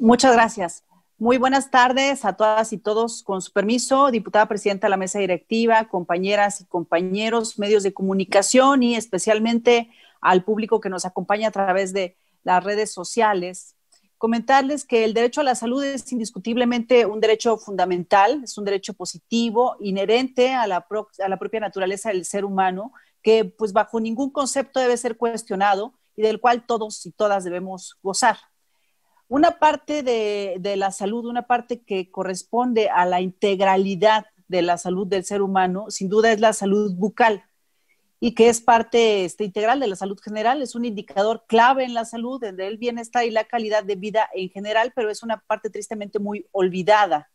Muchas gracias. Muy buenas tardes a todas y todos. Con su permiso, diputada presidenta de la mesa directiva, compañeras y compañeros, medios de comunicación y especialmente al público que nos acompaña a través de las redes sociales. Comentarles que el derecho a la salud es indiscutiblemente un derecho fundamental, es un derecho positivo, inherente a la, a la propia naturaleza del ser humano, que pues bajo ningún concepto debe ser cuestionado y del cual todos y todas debemos gozar. Una parte de, la salud, una parte que corresponde a la integralidad de la salud del ser humano, sin duda es la salud bucal y que es parte este, integral de la salud general, es un indicador clave en la salud, en el bienestar y la calidad de vida en general, pero es una parte tristemente muy olvidada.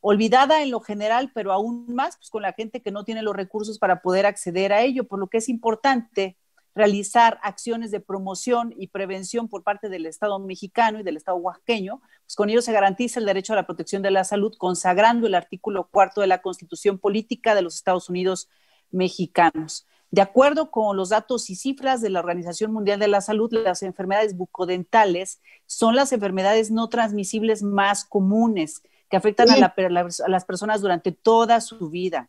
Olvidada en lo general, pero aún más pues, con la gente que no tiene los recursos para poder acceder a ello, por lo que es importante realizar acciones de promoción y prevención por parte del Estado mexicano y del Estado oaxaqueño, pues con ello se garantiza el derecho a la protección de la salud, consagrando el artículo cuarto de la Constitución Política de los Estados Unidos mexicanos. De acuerdo con los datos y cifras de la Organización Mundial de la Salud, las enfermedades bucodentales son las enfermedades no transmisibles más comunes que afectan a, las personas durante toda su vida.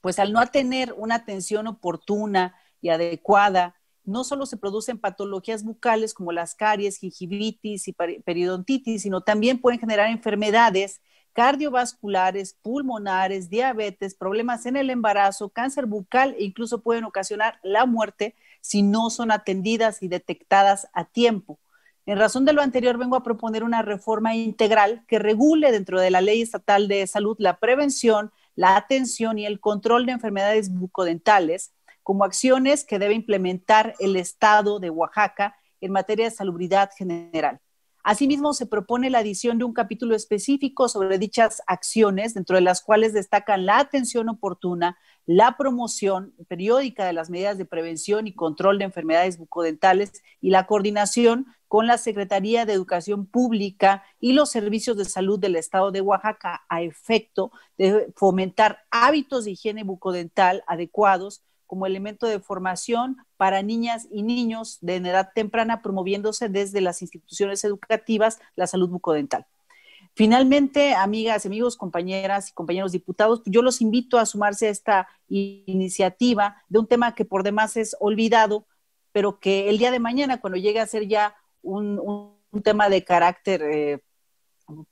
Pues al no tener una atención oportuna, y adecuada, no solo se producen patologías bucales como las caries, gingivitis y periodontitis, sino también pueden generar enfermedades cardiovasculares, pulmonares, diabetes, problemas en el embarazo, cáncer bucal e incluso pueden ocasionar la muerte si no son atendidas y detectadas a tiempo. En razón de lo anterior, vengo a proponer una reforma integral que regule dentro de la Ley Estatal de Salud la prevención, la atención y el control de enfermedades bucodentales como acciones que debe implementar el Estado de Oaxaca en materia de salubridad general. Asimismo, se propone la adición de un capítulo específico sobre dichas acciones, dentro de las cuales destacan la atención oportuna, la promoción periódica de las medidas de prevención y control de enfermedades bucodentales y la coordinación con la Secretaría de Educación Pública y los servicios de salud del Estado de Oaxaca a efecto de fomentar hábitos de higiene bucodental adecuados como elemento de formación para niñas y niños de edad temprana, promoviéndose desde las instituciones educativas la salud bucodental. Finalmente, amigas, amigos, compañeras y compañeros diputados, yo los invito a sumarse a esta iniciativa de un tema que por demás es olvidado, pero que el día de mañana, cuando llegue a ser ya un, tema de carácter eh,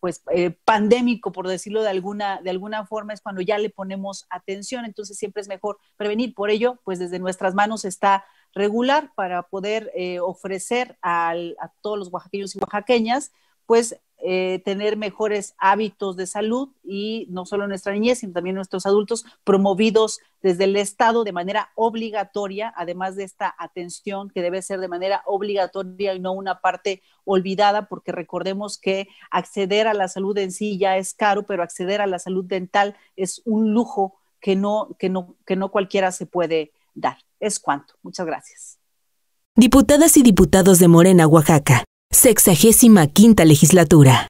pues eh, pandémico, por decirlo de alguna, de alguna forma, es cuando ya le ponemos atención, entonces siempre es mejor prevenir. Por ello, pues desde nuestras manos está regular para poder eh, ofrecer a todos los oaxaqueños y oaxaqueñas, pues eh, tener mejores hábitos de salud y no solo nuestra niñez, sino también nuestros adultos promovidos desde el Estado de manera obligatoria, además de esta atención que debe ser de manera obligatoria y no una parte olvidada, porque recordemos que acceder a la salud en sí ya es caro, pero acceder a la salud dental es un lujo que no, que no, que no cualquiera se puede dar. Es cuanto. Muchas gracias. Diputadas y diputados de Morena, Oaxaca Sexagésima quinta legislatura.